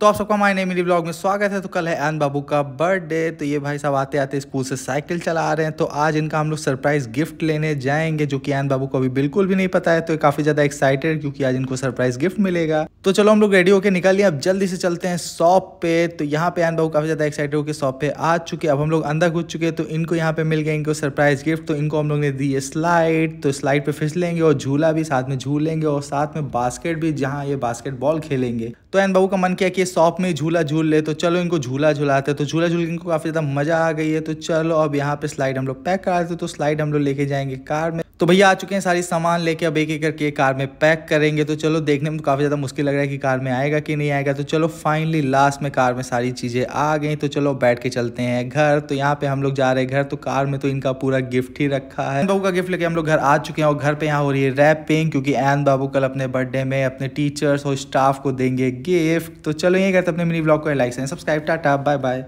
तो आप सबका हमारे नई मिली ब्लॉग में स्वागत है तो कल है एन बाबू का बर्थडे तो ये भाई साहब आते आते स्कूल से साइकिल चला आ रहे हैं तो आज इनका हम लोग सरप्राइज़ गिफ्ट लेने जाएंगे जो कि एन बाबू को अभी बिल्कुल भी नहीं पता है तो काफ़ी ज़्यादा एक्साइटेड क्योंकि आज इनको सरप्राइज़ गिफ्ट मिलेगा तो चलो हम लोग रेडी होकर निकलिए अब जल्दी से चलते हैं शॉप पे तो यहाँ पे एन बाबू काफ़ी ज़्यादा एक्साइटेड होकर शॉप पे आ चुके अब हम लोग अंदर घुस चुके तो इनको यहाँ पे मिल गए इनको सरप्राइज़ गिफ्ट तो इनको हम लोग ने दी स्लाइड तो स्लाइड पे फिसलेंगे और झूला भी साथ में झूलेंगे और साथ में बास्केट भी जहाँ ये बास्केटबॉल खेलेंगे तो एन बाबू का मन किया कि शॉप में झूला झूल ले तो चलो इनको झूला झूलाते तो झूला झूल के इनको काफ़ी ज़्यादा मज़ा आ गई है तो चलो अब यहाँ पे स्लाइड हम लोग पैक कराते तो स्लाइड हम लोग लेके जाएंगे कार में तो भैया आ चुके हैं सारी सामान लेके अब एक एक करके कार में पैक करेंगे तो चलो देखने में तो काफ़ी ज़्यादा मुश्किल लग रहा है कि कार में आएगा कि नहीं आएगा तो चलो फाइनली लास्ट में कार में सारी चीज़ें आ गई तो चलो बैठ के चलते हैं घर तो यहाँ पे हम लोग जा रहे हैं घर तो कार में तो इनका पूरा गिफ्ट ही रखा है बाबू का गिफ्ट लेके हम लोग घर आ चुके हैं और घर पे यहाँ हो रही है रैपिंग क्योंकि एन बाबू कल अपने बर्थडे में अपने टीचर्स और स्टाफ को देंगे गिफ्ट तो चलो तो करते अपने मिनी ब्लॉग को like subscribe tata bye bye